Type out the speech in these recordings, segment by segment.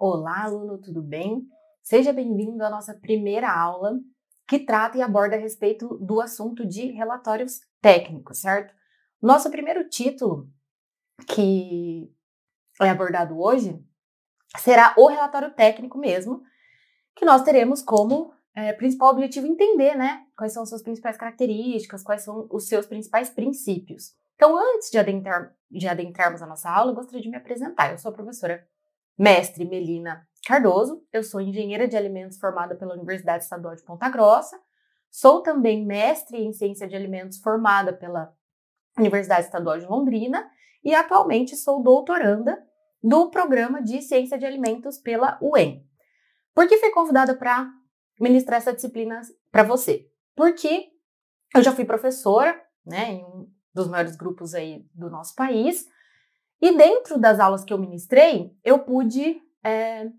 Olá, aluno, tudo bem? Seja bem-vindo à nossa primeira aula que trata e aborda a respeito do assunto de relatórios técnicos, certo? Nosso primeiro título que é abordado hoje será o relatório técnico mesmo, que nós teremos como é, principal objetivo entender, né? Quais são suas principais características, quais são os seus principais princípios. Então, antes de, adentrar, de adentrarmos a nossa aula, eu gostaria de me apresentar. Eu sou a professora Mestre Melina Cardoso, eu sou engenheira de alimentos formada pela Universidade Estadual de Ponta Grossa, sou também mestre em ciência de alimentos formada pela Universidade Estadual de Londrina e atualmente sou doutoranda do programa de ciência de alimentos pela UEM. Por que fui convidada para ministrar essa disciplina para você? Porque eu já fui professora, né, em um dos maiores grupos aí do nosso país, e dentro das aulas que eu ministrei, eu pude é,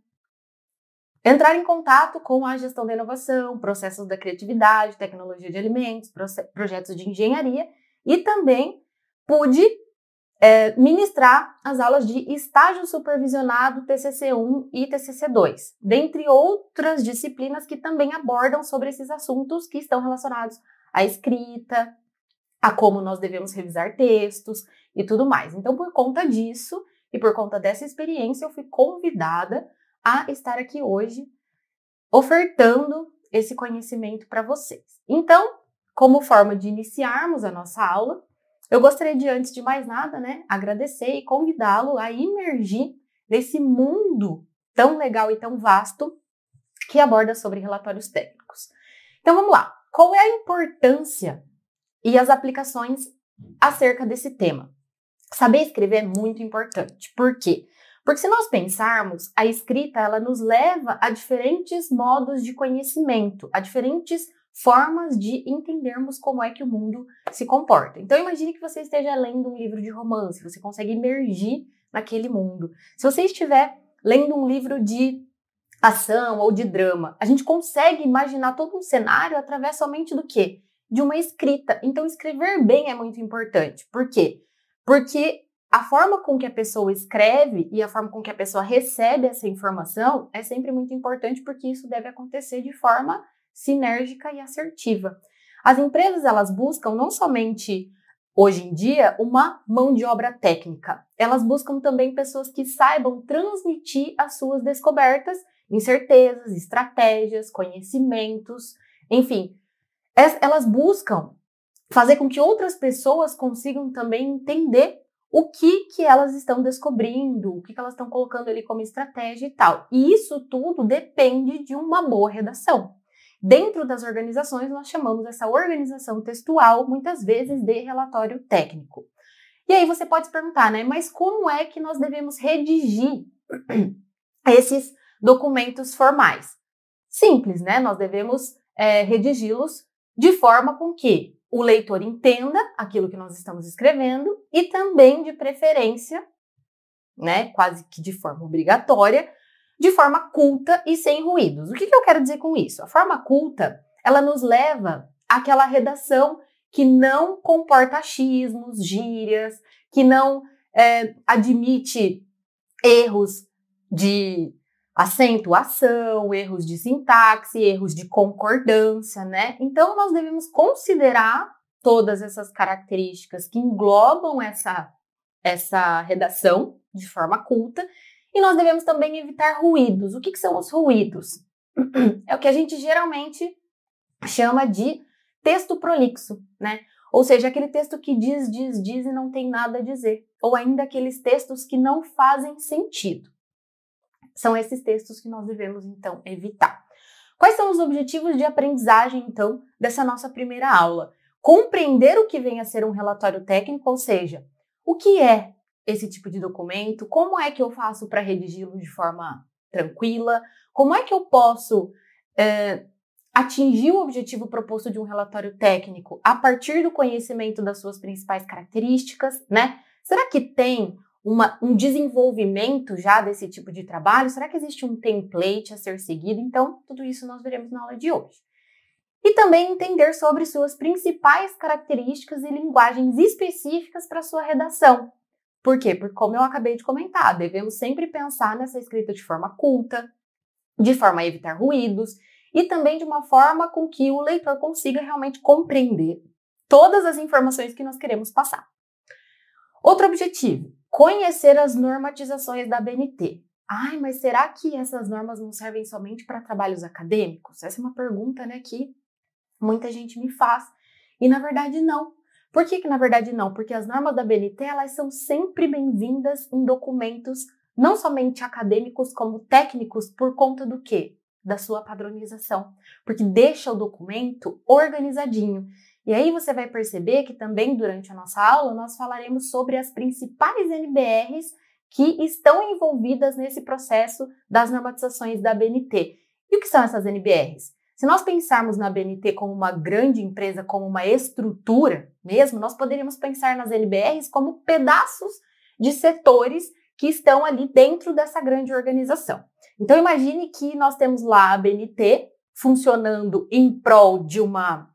entrar em contato com a gestão da inovação, processos da criatividade, tecnologia de alimentos, projetos de engenharia e também pude é, ministrar as aulas de estágio supervisionado TCC1 e TCC2, dentre outras disciplinas que também abordam sobre esses assuntos que estão relacionados à escrita, a como nós devemos revisar textos e tudo mais. Então, por conta disso e por conta dessa experiência, eu fui convidada a estar aqui hoje ofertando esse conhecimento para vocês. Então, como forma de iniciarmos a nossa aula, eu gostaria de, antes de mais nada, né, agradecer e convidá-lo a imergir nesse mundo tão legal e tão vasto que aborda sobre relatórios técnicos. Então vamos lá. Qual é a importância e as aplicações acerca desse tema? Saber escrever é muito importante. Por quê? Porque se nós pensarmos, a escrita ela nos leva a diferentes modos de conhecimento, a diferentes formas de entendermos como é que o mundo se comporta. Então imagine que você esteja lendo um livro de romance, você consegue emergir naquele mundo. Se você estiver lendo um livro de ação ou de drama, a gente consegue imaginar todo um cenário através somente do quê? De uma escrita. Então escrever bem é muito importante. Por quê? Porque a forma com que a pessoa escreve e a forma com que a pessoa recebe essa informação é sempre muito importante porque isso deve acontecer de forma sinérgica e assertiva. As empresas elas buscam não somente hoje em dia uma mão de obra técnica. Elas buscam também pessoas que saibam transmitir as suas descobertas, incertezas, estratégias, conhecimentos, enfim, elas buscam fazer com que outras pessoas consigam também entender o que, que elas estão descobrindo, o que, que elas estão colocando ali como estratégia e tal. E isso tudo depende de uma boa redação. Dentro das organizações, nós chamamos essa organização textual, muitas vezes, de relatório técnico. E aí você pode se perguntar, né? Mas como é que nós devemos redigir esses documentos formais? Simples, né? Nós devemos é, redigi-los de forma com que o leitor entenda aquilo que nós estamos escrevendo e também, de preferência, né, quase que de forma obrigatória, de forma culta e sem ruídos. O que, que eu quero dizer com isso? A forma culta, ela nos leva àquela redação que não comporta achismos, gírias, que não é, admite erros de acentuação, erros de sintaxe, erros de concordância, né? Então nós devemos considerar todas essas características que englobam essa essa redação de forma culta e nós devemos também evitar ruídos. O que, que são os ruídos? É o que a gente geralmente chama de texto prolixo, né? Ou seja, aquele texto que diz, diz, diz e não tem nada a dizer. Ou ainda aqueles textos que não fazem sentido. São esses textos que nós devemos então evitar. Quais são os objetivos de aprendizagem então dessa nossa primeira aula? Compreender o que vem a ser um relatório técnico, ou seja, o que é esse tipo de documento, como é que eu faço para redigi-lo de forma tranquila, como é que eu posso é, atingir o objetivo proposto de um relatório técnico a partir do conhecimento das suas principais características, né? Será que tem uma, um desenvolvimento já desse tipo de trabalho? Será que existe um template a ser seguido? Então, tudo isso nós veremos na aula de hoje. E também entender sobre suas principais características e linguagens específicas para sua redação. Por quê? Porque, como eu acabei de comentar, devemos sempre pensar nessa escrita de forma culta, de forma a evitar ruídos e também de uma forma com que o leitor consiga realmente compreender todas as informações que nós queremos passar. Outro objetivo: Conhecer as normatizações da BNT. Ai, mas será que essas normas não servem somente para trabalhos acadêmicos? Essa é uma pergunta né, que muita gente me faz. E na verdade, não. Por que, que na verdade não? Porque as normas da BNT elas são sempre bem-vindas em documentos não somente acadêmicos, como técnicos, por conta do quê? Da sua padronização. Porque deixa o documento organizadinho. E aí você vai perceber que também durante a nossa aula nós falaremos sobre as principais NBRs que estão envolvidas nesse processo das normatizações da BNT. E o que são essas NBRs? Se nós pensarmos na BNT como uma grande empresa, como uma estrutura mesmo, nós poderíamos pensar nas NBRs como pedaços de setores que estão ali dentro dessa grande organização. Então imagine que nós temos lá a BNT funcionando em prol de uma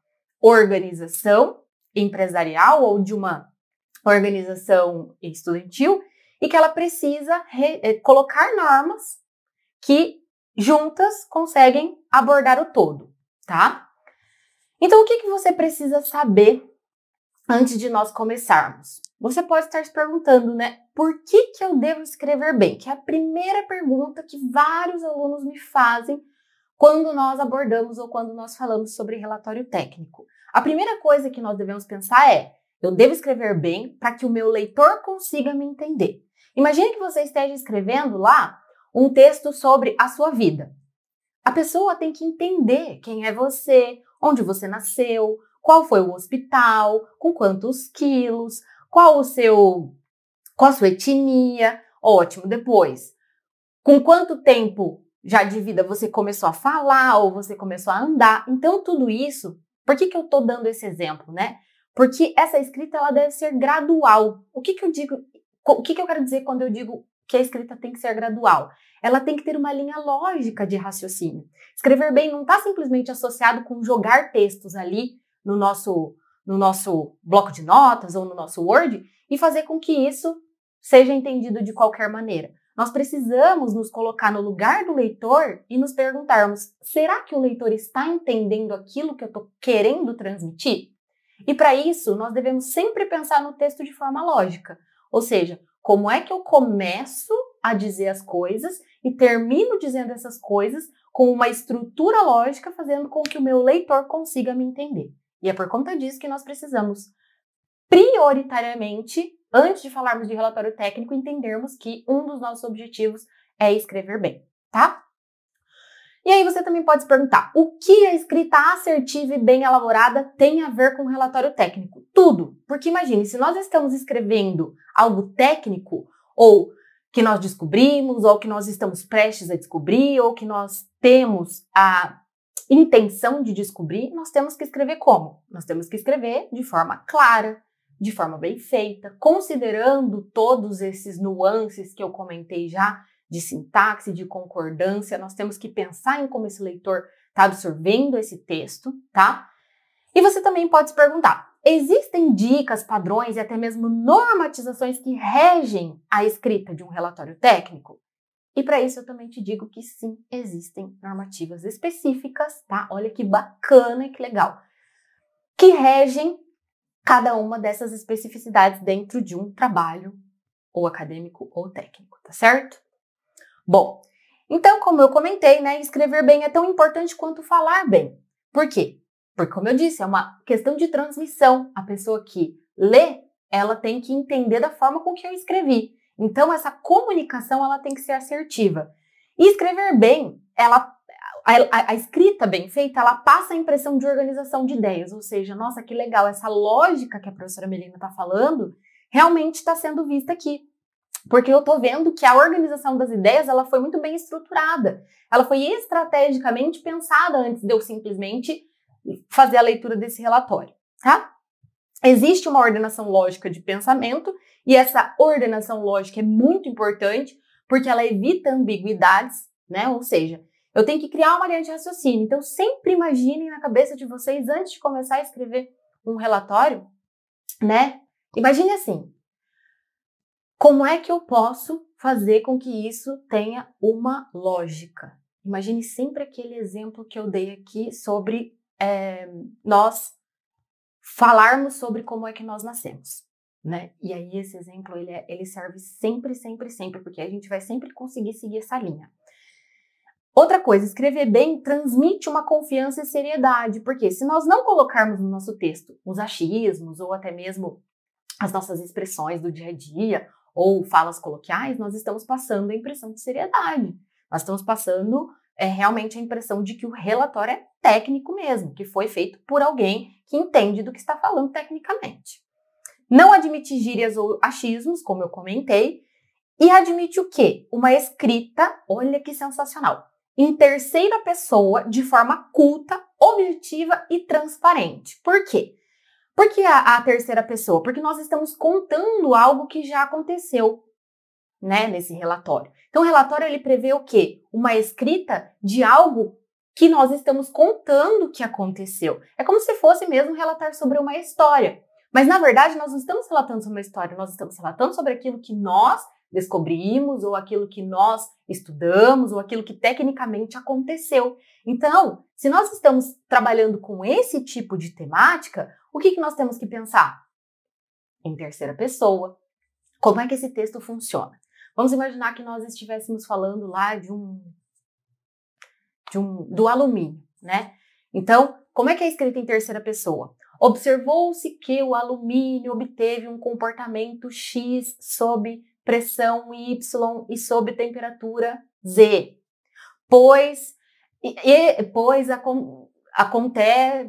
organização empresarial ou de uma organização estudantil e que ela precisa eh, colocar normas que juntas conseguem abordar o todo, tá? Então, o que, que você precisa saber antes de nós começarmos? Você pode estar se perguntando, né? Por que, que eu devo escrever bem? Que é a primeira pergunta que vários alunos me fazem quando nós abordamos ou quando nós falamos sobre relatório técnico. A primeira coisa que nós devemos pensar é: eu devo escrever bem para que o meu leitor consiga me entender. Imagine que você esteja escrevendo lá um texto sobre a sua vida. A pessoa tem que entender quem é você, onde você nasceu, qual foi o hospital, com quantos quilos, qual o seu qual a sua etnia. Ótimo, depois. Com quanto tempo já de vida você começou a falar ou você começou a andar. Então, tudo isso, por que, que eu estou dando esse exemplo, né? Porque essa escrita ela deve ser gradual. O que, que eu digo? O que, que eu quero dizer quando eu digo que a escrita tem que ser gradual? Ela tem que ter uma linha lógica de raciocínio. Escrever bem não está simplesmente associado com jogar textos ali no nosso, no nosso bloco de notas ou no nosso Word e fazer com que isso seja entendido de qualquer maneira. Nós precisamos nos colocar no lugar do leitor e nos perguntarmos: será que o leitor está entendendo aquilo que eu estou querendo transmitir? E para isso, nós devemos sempre pensar no texto de forma lógica, ou seja, como é que eu começo a dizer as coisas e termino dizendo essas coisas com uma estrutura lógica, fazendo com que o meu leitor consiga me entender. E é por conta disso que nós precisamos prioritariamente antes de falarmos de relatório técnico, entendermos que um dos nossos objetivos é escrever bem, tá? E aí você também pode se perguntar: o que a escrita assertiva e bem elaborada tem a ver com o relatório técnico? Tudo. Porque imagine, se nós estamos escrevendo algo técnico ou que nós descobrimos, ou que nós estamos prestes a descobrir, ou que nós temos a intenção de descobrir, nós temos que escrever como? Nós temos que escrever de forma clara, de forma bem feita, considerando todos esses nuances que eu comentei já de sintaxe, de concordância, nós temos que pensar em como esse leitor está absorvendo esse texto, tá? E você também pode se perguntar: existem dicas, padrões e até mesmo normatizações que regem a escrita de um relatório técnico? E para isso eu também te digo que sim, existem normativas específicas, tá? Olha que bacana e que legal. Que regem cada uma dessas especificidades dentro de um trabalho, ou acadêmico ou técnico, tá certo? Bom, então, como eu comentei, né, escrever bem é tão importante quanto falar bem. Por quê? Porque, como eu disse, é uma questão de transmissão. A pessoa que lê, ela tem que entender da forma com que eu escrevi. Então, essa comunicação ela tem que ser assertiva. E escrever bem, ela a, a, a, escrita bem feita, ela passa a impressão de organização de ideias, ou seja, nossa, que legal, essa lógica que a professora Melina está falando realmente está sendo vista aqui. Porque eu estou vendo que a organização das ideias ela foi muito bem estruturada. Ela foi estrategicamente pensada antes de eu simplesmente fazer a leitura desse relatório, tá? Existe uma ordenação lógica de pensamento e essa ordenação lógica é muito importante porque ela evita ambiguidades, né? Ou seja, eu tenho que criar uma linha de raciocínio. Então, sempre imaginem na cabeça de vocês, antes de começar a escrever um relatório, né? Imagine assim: como é que eu posso fazer com que isso tenha uma lógica? Imagine sempre aquele exemplo que eu dei aqui sobre é, nós falarmos sobre como é que nós nascemos. Né? E aí esse exemplo ele, é, ele serve sempre, sempre, sempre, porque a gente vai sempre conseguir seguir essa linha. Outra coisa, escrever bem transmite uma confiança e seriedade, porque se nós não colocarmos no nosso texto os achismos ou até mesmo as nossas expressões do dia a dia ou falas coloquiais, nós estamos passando a impressão de seriedade. Nós estamos passando é, realmente a impressão de que o relatório é técnico mesmo, que foi feito por alguém que entende do que está falando tecnicamente. Não admite gírias ou achismos, como eu comentei, e admite o quê? Uma escrita, olha que sensacional, em terceira pessoa de forma culta, objetiva e transparente. Por quê? Por que a, a, terceira pessoa? Porque nós estamos contando algo que já aconteceu, né, nesse relatório. Então, o relatório ele prevê o quê? Uma escrita de algo que nós estamos contando que aconteceu. É como se fosse mesmo relatar sobre uma história. Mas na verdade, nós não estamos relatando sobre uma história, nós estamos relatando sobre aquilo que nós descobrimos, ou aquilo que nós estudamos, ou aquilo que tecnicamente aconteceu. Então, se nós estamos trabalhando com esse tipo de temática, o que, que nós temos que pensar? Em terceira pessoa. Como é que esse texto funciona? Vamos imaginar que nós estivéssemos falando lá de um, de um do alumínio, né? Então, como é que é escrito em terceira pessoa? Observou-se que o alumínio obteve um comportamento X sob pressão Y e sob temperatura Z, pois, e, pois, acon, acontece,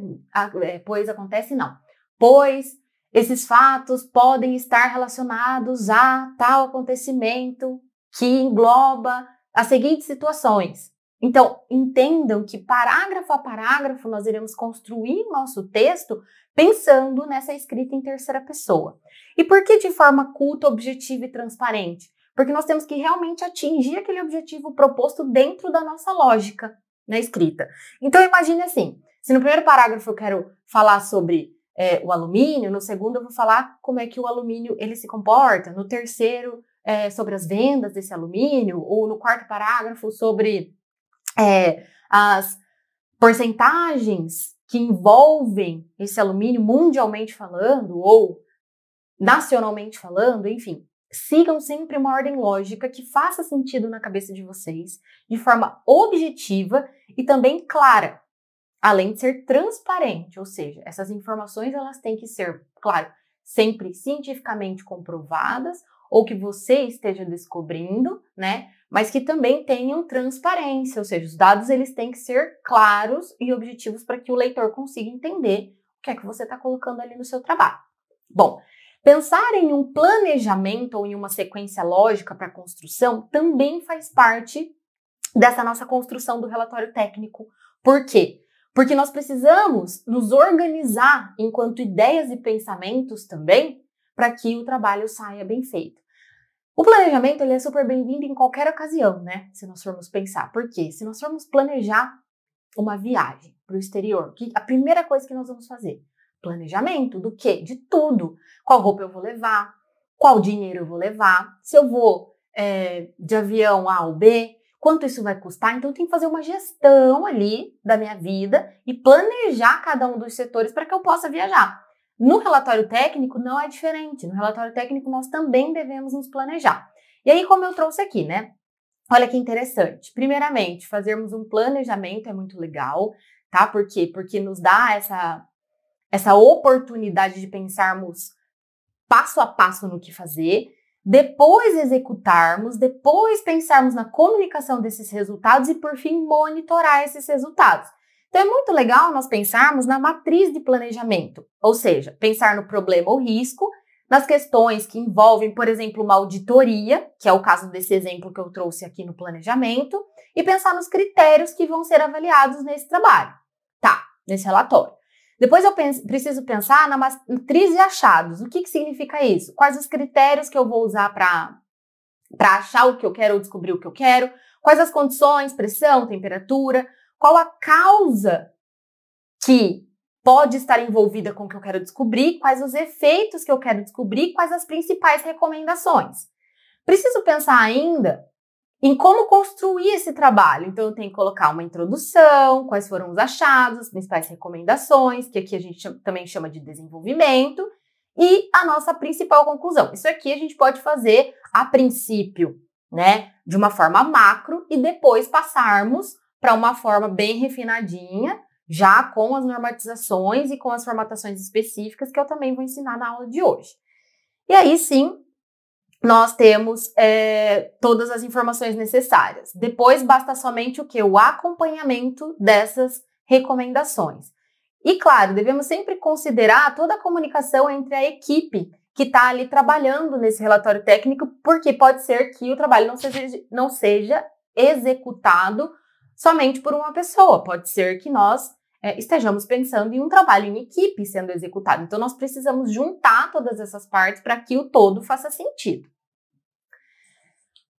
é, pois acontece não, pois esses fatos podem estar relacionados a tal acontecimento que engloba as seguintes situações. Então, entendam que parágrafo a parágrafo nós iremos construir nosso texto pensando nessa escrita em terceira pessoa. E por que de forma culta, objetiva e transparente? Porque nós temos que realmente atingir aquele objetivo proposto dentro da nossa lógica na escrita. Então, imagine assim: se no primeiro parágrafo eu quero falar sobre é, o alumínio, no segundo eu vou falar como é que o alumínio ele se comporta, no terceiro é, sobre as vendas desse alumínio, ou no quarto parágrafo sobre é, as porcentagens que envolvem esse alumínio, mundialmente falando, ou nacionalmente falando, enfim, sigam sempre uma ordem lógica que faça sentido na cabeça de vocês, de forma objetiva e também clara, além de ser transparente, ou seja, essas informações elas têm que ser, claro, sempre cientificamente comprovadas ou que você esteja descobrindo, né? mas que também tenham transparência, ou seja, os dados eles têm que ser claros e objetivos para que o leitor consiga entender o que é que você está colocando ali no seu trabalho. Bom, pensar em um planejamento ou em uma sequência lógica para construção também faz parte dessa nossa construção do relatório técnico. Por quê? Porque nós precisamos nos organizar enquanto ideias e pensamentos também para que o trabalho saia bem feito. O planejamento ele é super bem-vindo em qualquer ocasião, né? Se nós formos pensar. Por quê? Se nós formos planejar uma viagem para o exterior, que a primeira coisa que nós vamos fazer? Planejamento do quê? De tudo. Qual roupa eu vou levar? Qual dinheiro eu vou levar? Se eu vou é, de avião A ou B? Quanto isso vai custar? Então, tem que fazer uma gestão ali da minha vida e planejar cada um dos setores para que eu possa viajar. No relatório técnico não é diferente. No relatório técnico nós também devemos nos planejar. E aí, como eu trouxe aqui, né? Olha que interessante. Primeiramente, fazermos um planejamento é muito legal, tá? Por quê? Porque nos dá essa, essa oportunidade de pensarmos passo a passo no que fazer, depois executarmos, depois pensarmos na comunicação desses resultados e, por fim, monitorar esses resultados. Então é muito legal nós pensarmos na matriz de planejamento, ou seja, pensar no problema ou risco, nas questões que envolvem, por exemplo, uma auditoria, que é o caso desse exemplo que eu trouxe aqui no planejamento, e pensar nos critérios que vão ser avaliados nesse trabalho, tá? Nesse relatório. Depois eu penso, preciso pensar na matriz de achados. O que, que significa isso? Quais os critérios que eu vou usar para achar o que eu quero ou descobrir o que eu quero? Quais as condições, pressão, temperatura? Qual a causa que pode estar envolvida com o que eu quero descobrir? Quais os efeitos que eu quero descobrir? Quais as principais recomendações? Preciso pensar ainda em como construir esse trabalho. Então, eu tenho que colocar uma introdução, quais foram os achados, as principais recomendações, que aqui a gente também chama de desenvolvimento, e a nossa principal conclusão. Isso aqui a gente pode fazer a princípio, né, de uma forma macro e depois passarmos para uma forma bem refinadinha, já com as normatizações e com as formatações específicas que eu também vou ensinar na aula de hoje. E aí sim, nós temos é, todas as informações necessárias. Depois basta somente o que? O acompanhamento dessas recomendações. E claro, devemos sempre considerar toda a comunicação entre a equipe que está ali trabalhando nesse relatório técnico, porque pode ser que o trabalho não seja, não seja executado somente por uma pessoa. Pode ser que nós é, estejamos pensando em um trabalho em equipe sendo executado. Então, nós precisamos juntar todas essas partes para que o todo faça sentido.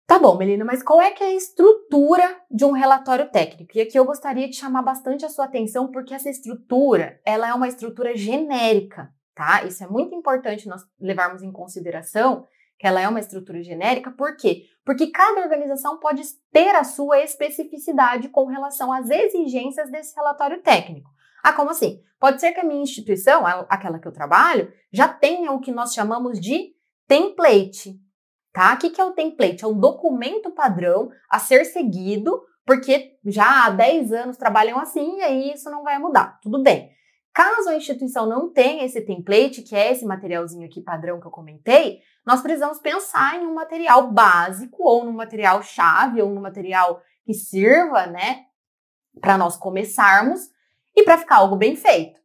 Tá bom, Melina, mas qual é que é a estrutura de um relatório técnico? E aqui eu gostaria de chamar bastante a sua atenção porque essa estrutura, ela é uma estrutura genérica, tá? Isso é muito importante nós levarmos em consideração que ela é uma estrutura genérica, por quê? Porque cada organização pode ter a sua especificidade com relação às exigências desse relatório técnico. Ah, como assim? Pode ser que a minha instituição, aquela que eu trabalho, já tenha o que nós chamamos de template. Tá? O que é o template? É um documento padrão a ser seguido, porque já há 10 anos trabalham assim e aí isso não vai mudar. Tudo bem. Caso a instituição não tenha esse template, que é esse materialzinho aqui padrão que eu comentei, nós precisamos pensar em um material básico ou num material chave ou num material que sirva, né, para nós começarmos e para ficar algo bem feito.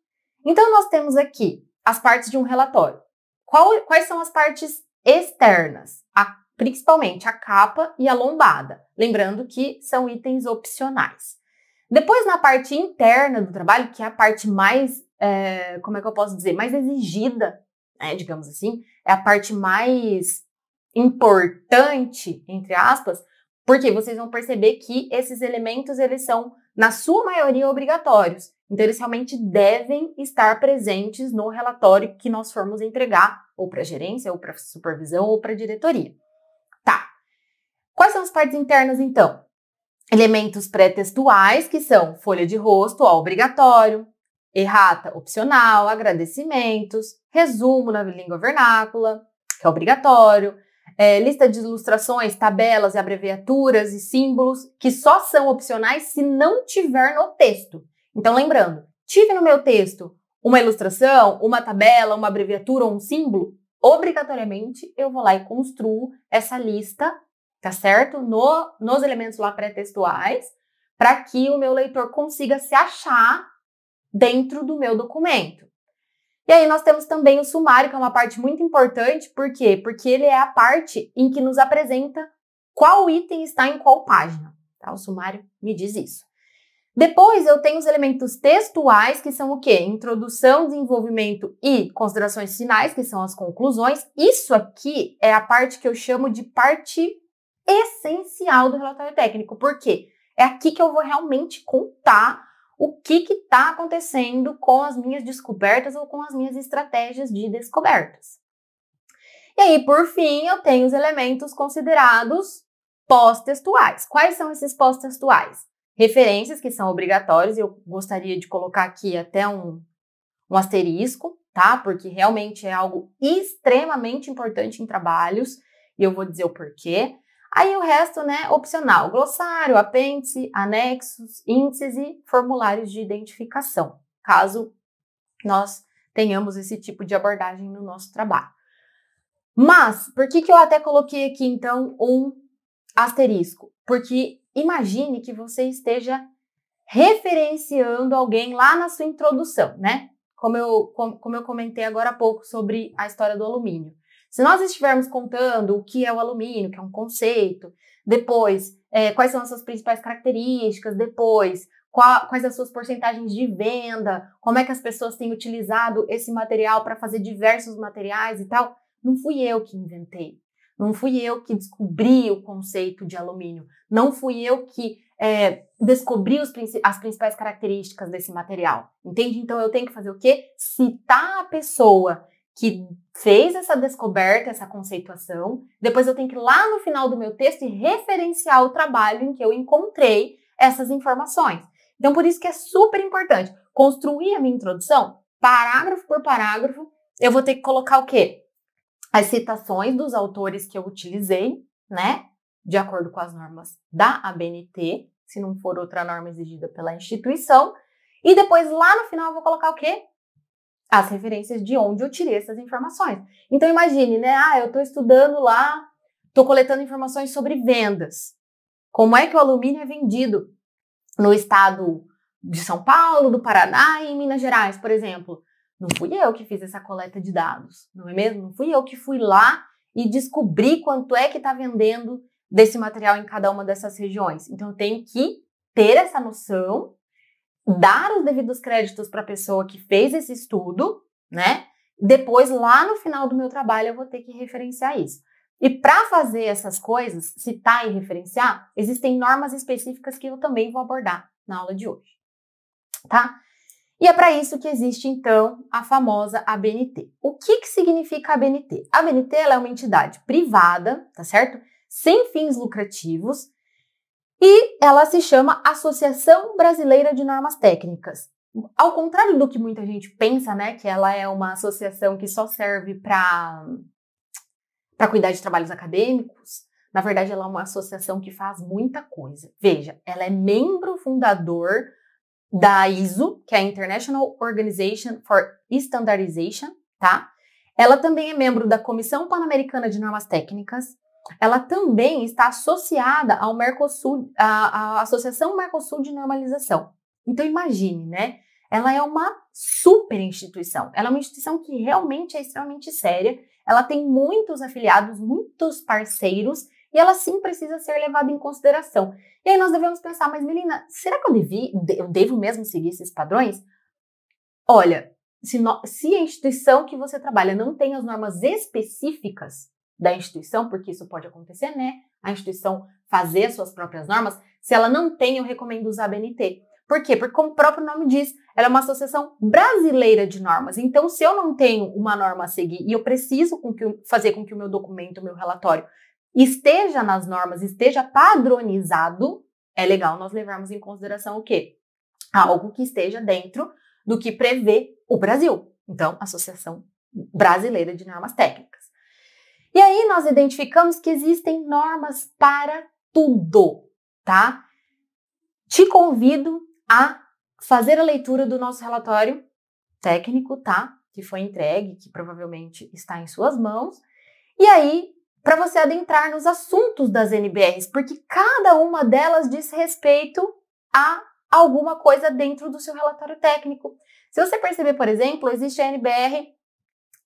Então nós temos aqui as partes de um relatório. Qual, quais são as partes externas? A, principalmente a capa e a lombada. Lembrando que são itens opcionais. Depois, na parte interna do trabalho, que é a parte mais é, como é que eu posso dizer, mais exigida, né, digamos assim, é a parte mais importante, entre aspas, porque vocês vão perceber que esses elementos, eles são, na sua maioria, obrigatórios. Então, eles realmente devem estar presentes no relatório que nós formos entregar, ou para a gerência, ou para supervisão, ou para a diretoria. Tá. Quais são as partes internas, então? Elementos pré-textuais, que são folha de rosto, ó, obrigatório, errata opcional, agradecimentos, resumo na língua vernácula, que é obrigatório, é, lista de ilustrações, tabelas, abreviaturas e símbolos que só são opcionais se não tiver no texto. Então, lembrando, tive no meu texto uma ilustração, uma tabela, uma abreviatura ou um símbolo, obrigatoriamente eu vou lá e construo essa lista, tá certo? No, nos elementos lá pré-textuais, para que o meu leitor consiga se achar dentro do meu documento. E aí nós temos também o sumário, que é uma parte muito importante, por quê? Porque ele é a parte em que nos apresenta qual item está em qual página. Tá? O sumário me diz isso. Depois eu tenho os elementos textuais, que são o quê? Introdução, desenvolvimento e considerações finais, que são as conclusões. Isso aqui é a parte que eu chamo de parte essencial do relatório técnico. Por quê? É aqui que eu vou realmente contar o que está acontecendo com as minhas descobertas ou com as minhas estratégias de descobertas. E aí, por fim, eu tenho os elementos considerados pós-textuais. Quais são esses pós-textuais? Referências que são obrigatórias, e eu gostaria de colocar aqui até um, um asterisco, tá? Porque realmente é algo extremamente importante em trabalhos, e eu vou dizer o porquê. Aí o resto, né, opcional: glossário, apêndice, anexos, índices e formulários de identificação, caso nós tenhamos esse tipo de abordagem no nosso trabalho. Mas, por que, que eu até coloquei aqui então um asterisco? Porque imagine que você esteja referenciando alguém lá na sua introdução, né? Como eu, como eu comentei agora há pouco sobre a história do alumínio. Se nós estivermos contando o que é o alumínio, que é um conceito, depois é, quais são as suas principais características, depois qual, quais as suas porcentagens de venda, como é que as pessoas têm utilizado esse material para fazer diversos materiais e tal, não fui eu que inventei. Não fui eu que descobri o conceito de alumínio. Não fui eu que é, descobri os, as principais características desse material. Entende? Então eu tenho que fazer o quê? Citar a pessoa que fez essa descoberta, essa conceituação. Depois eu tenho que ir lá no final do meu texto e referenciar o trabalho em que eu encontrei essas informações. Então, por isso que é super importante construir a minha introdução, parágrafo por parágrafo, eu vou ter que colocar o quê? As citações dos autores que eu utilizei, né? De acordo com as normas da ABNT, se não for outra norma exigida pela instituição. E depois, lá no final, eu vou colocar o quê? as referências de onde eu tirei essas informações. Então imagine, né? Ah, eu estou estudando lá, estou coletando informações sobre vendas. Como é que o alumínio é vendido no estado de São Paulo, do Paraná e em Minas Gerais, por exemplo? Não fui eu que fiz essa coleta de dados, não é mesmo? Não fui eu que fui lá e descobri quanto é que está vendendo desse material em cada uma dessas regiões. Então eu tenho que ter essa noção dar os devidos créditos para a pessoa que fez esse estudo, né? Depois, lá no final do meu trabalho, eu vou ter que referenciar isso. E para fazer essas coisas, citar tá e referenciar, existem normas específicas que eu também vou abordar na aula de hoje, tá? E é para isso que existe então a famosa ABNT. O que, que significa a ABNT? A ABNT é uma entidade privada, tá certo? Sem fins lucrativos, e ela se chama Associação Brasileira de Normas Técnicas. Ao contrário do que muita gente pensa, né, que ela é uma associação que só serve para para cuidar de trabalhos acadêmicos, na verdade ela é uma associação que faz muita coisa. Veja, ela é membro fundador da ISO, que é a International Organization for Standardization, tá? Ela também é membro da Comissão Pan-Americana de Normas Técnicas, ela também está associada ao Mercosul, à, à Associação Mercosul de Normalização. Então imagine, né? Ela é uma super instituição. Ela é uma instituição que realmente é extremamente séria. Ela tem muitos afiliados, muitos parceiros e ela sim precisa ser levada em consideração. E aí nós devemos pensar, mas Melina, será que eu, devi, eu devo mesmo seguir esses padrões? Olha, se, no, se a instituição que você trabalha não tem as normas específicas, da instituição, porque isso pode acontecer, né? A instituição fazer suas próprias normas. Se ela não tem, eu recomendo usar a BNT. Por quê? Porque, como o próprio nome diz, ela é uma associação brasileira de normas. Então, se eu não tenho uma norma a seguir e eu preciso com que, fazer com que o meu documento, o meu relatório, esteja nas normas, esteja padronizado, é legal nós levarmos em consideração o quê? Algo que esteja dentro do que prevê o Brasil. Então, Associação Brasileira de Normas Técnicas. E aí nós identificamos que existem normas para tudo, tá? Te convido a fazer a leitura do nosso relatório técnico, tá? Que foi entregue, que provavelmente está em suas mãos. E aí, para você adentrar nos assuntos das NBRs, porque cada uma delas diz respeito a alguma coisa dentro do seu relatório técnico. Se você perceber, por exemplo, existe a NBR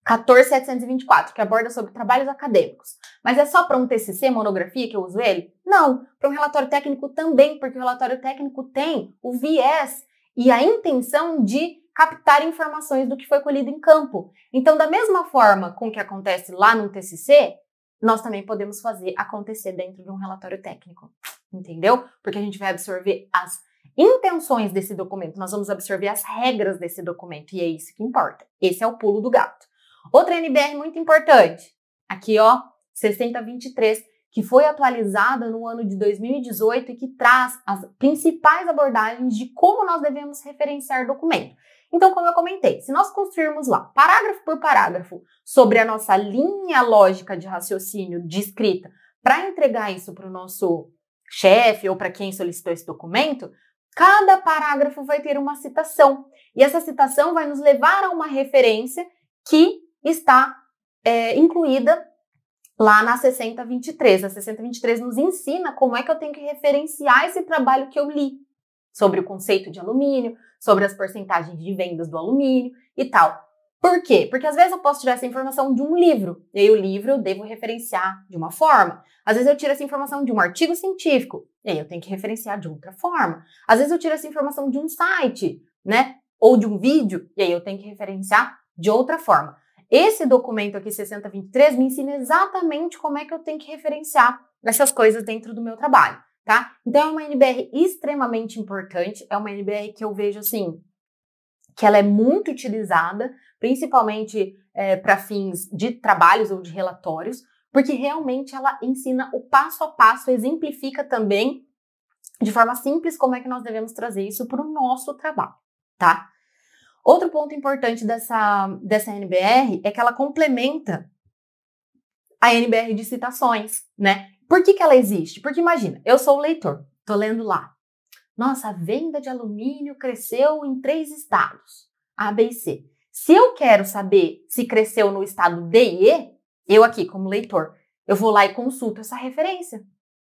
14724, que aborda sobre trabalhos acadêmicos. Mas é só para um TCC, monografia, que eu uso ele? Não, para um relatório técnico também, porque o relatório técnico tem o viés e a intenção de captar informações do que foi colhido em campo. Então, da mesma forma com que acontece lá no TCC, nós também podemos fazer acontecer dentro de um relatório técnico. Entendeu? Porque a gente vai absorver as intenções desse documento, nós vamos absorver as regras desse documento e é isso que importa. Esse é o pulo do gato. Outra NBR muito importante, aqui ó, 6023, que foi atualizada no ano de 2018 e que traz as principais abordagens de como nós devemos referenciar documento. Então, como eu comentei, se nós construirmos lá, parágrafo por parágrafo, sobre a nossa linha lógica de raciocínio de escrita, para entregar isso para o nosso chefe ou para quem solicitou esse documento, cada parágrafo vai ter uma citação. E essa citação vai nos levar a uma referência que está é, incluída lá na 6023. A 6023 nos ensina como é que eu tenho que referenciar esse trabalho que eu li sobre o conceito de alumínio, sobre as porcentagens de vendas do alumínio e tal. Por quê? Porque às vezes eu posso tirar essa informação de um livro, e aí o livro eu devo referenciar de uma forma. Às vezes eu tiro essa informação de um artigo científico, e aí eu tenho que referenciar de outra forma. Às vezes eu tiro essa informação de um site, né? Ou de um vídeo, e aí eu tenho que referenciar de outra forma. Esse documento aqui, 6023, me ensina exatamente como é que eu tenho que referenciar essas coisas dentro do meu trabalho, tá? Então é uma NBR extremamente importante, é uma NBR que eu vejo assim, que ela é muito utilizada, principalmente é, eh, para fins de trabalhos ou de relatórios, porque realmente ela ensina o passo a passo, exemplifica também de forma simples como é que nós devemos trazer isso para o nosso trabalho, tá? Outro ponto importante dessa, dessa NBR é que ela complementa a NBR de citações, né? Por que, que ela existe? Porque imagina, eu sou o leitor, tô lendo lá. Nossa, a venda de alumínio cresceu em três estados, A, B e C. Se eu quero saber se cresceu no estado D e E, eu aqui, como leitor, eu vou lá e consulto essa referência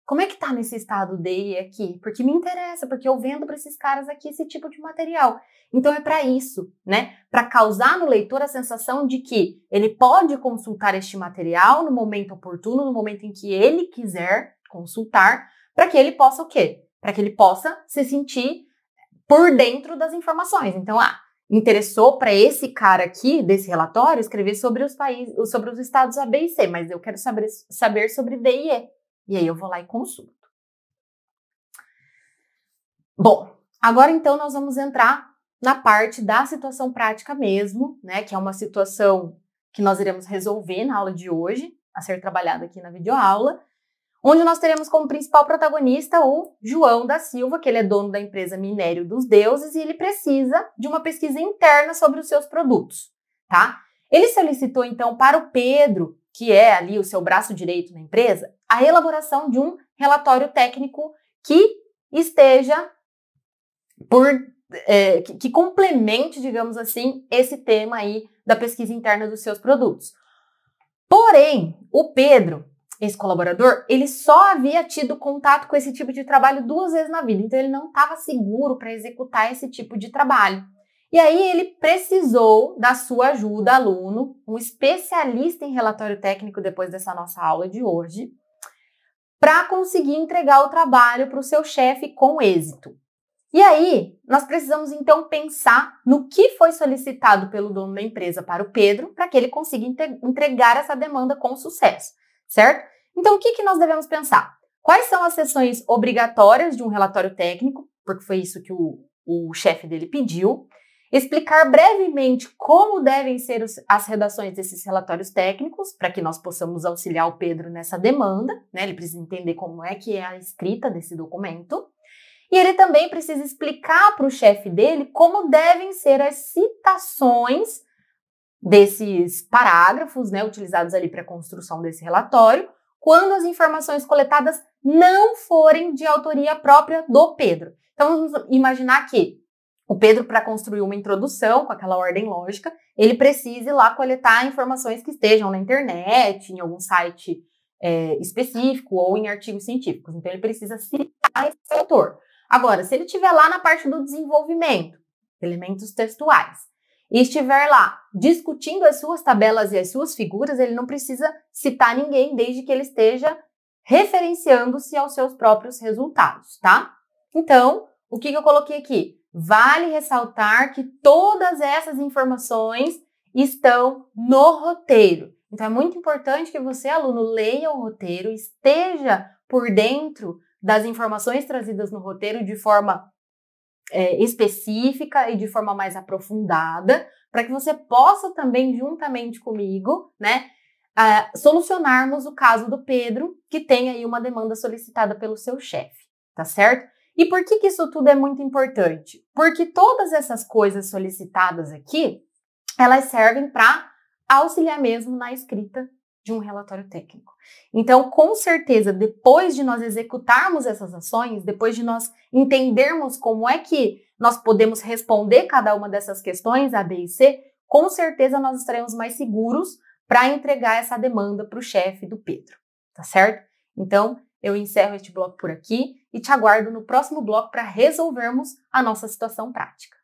como é que tá nesse estado D e aqui? Porque me interessa, porque eu vendo para esses caras aqui esse tipo de material. Então é para isso, né? Para causar no leitor a sensação de que ele pode consultar este material no momento oportuno, no momento em que ele quiser consultar, para que ele possa o quê? Para que ele possa se sentir por dentro das informações. Então, ah, interessou para esse cara aqui desse relatório escrever sobre os países, sobre os estados A, B e C, mas eu quero saber, saber sobre D e E. E aí eu vou lá e consulto. Bom, agora então nós vamos entrar na parte da situação prática mesmo, né? Que é uma situação que nós iremos resolver na aula de hoje, a ser trabalhada aqui na videoaula, onde nós teremos como principal protagonista o João da Silva, que ele é dono da empresa Minério dos Deuses e ele precisa de uma pesquisa interna sobre os seus produtos, tá? Ele solicitou então para o Pedro que é ali o seu braço direito na empresa, a elaboração de um relatório técnico que esteja por é, que, que complemente, digamos assim, esse tema aí da pesquisa interna dos seus produtos. Porém, o Pedro, esse colaborador, ele só havia tido contato com esse tipo de trabalho duas vezes na vida, então ele não estava seguro para executar esse tipo de trabalho. E aí ele precisou da sua ajuda, aluno, um especialista em relatório técnico depois dessa nossa aula de hoje, para conseguir entregar o trabalho para o seu chefe com êxito. E aí, nós precisamos então pensar no que foi solicitado pelo dono da empresa para o Pedro, para que ele consiga entregar essa demanda com sucesso, certo? Então, o que, que nós devemos pensar? Quais são as sessões obrigatórias de um relatório técnico, porque foi isso que o, o chefe dele pediu? explicar brevemente como devem ser os, as redações desses relatórios técnicos, para que nós possamos auxiliar o Pedro nessa demanda, né? Ele precisa entender como é que é a escrita desse documento. E ele também precisa explicar para o chefe dele como devem ser as citações desses parágrafos, né, utilizados ali para a construção desse relatório, quando as informações coletadas não forem de autoria própria do Pedro. Então vamos imaginar que o Pedro, para construir uma introdução com aquela ordem lógica, ele precise lá coletar informações que estejam na internet, em algum site é, específico ou em artigos científicos. Então, ele precisa citar esse autor. Agora, se ele estiver lá na parte do desenvolvimento, elementos textuais, e estiver lá discutindo as suas tabelas e as suas figuras, ele não precisa citar ninguém, desde que ele esteja referenciando-se aos seus próprios resultados, tá? Então, o que, que eu coloquei aqui? Vale ressaltar que todas essas informações estão no roteiro. Então é muito importante que você, aluno, leia o roteiro, esteja por dentro das informações trazidas no roteiro de forma é, específica e de forma mais aprofundada, para que você possa também, juntamente comigo, né, solucionarmos o caso do Pedro, que tem aí uma demanda solicitada pelo seu chefe, tá certo? E por que, que isso tudo é muito importante? Porque todas essas coisas solicitadas aqui, elas servem para auxiliar mesmo na escrita de um relatório técnico. Então, com certeza, depois de nós executarmos essas ações, depois de nós entendermos como é que nós podemos responder cada uma dessas questões, A, B e C, com certeza nós estaremos mais seguros para entregar essa demanda para o chefe do Pedro, tá certo? Então, eu encerro este bloco por aqui e te aguardo no próximo bloco para resolvermos a nossa situação prática.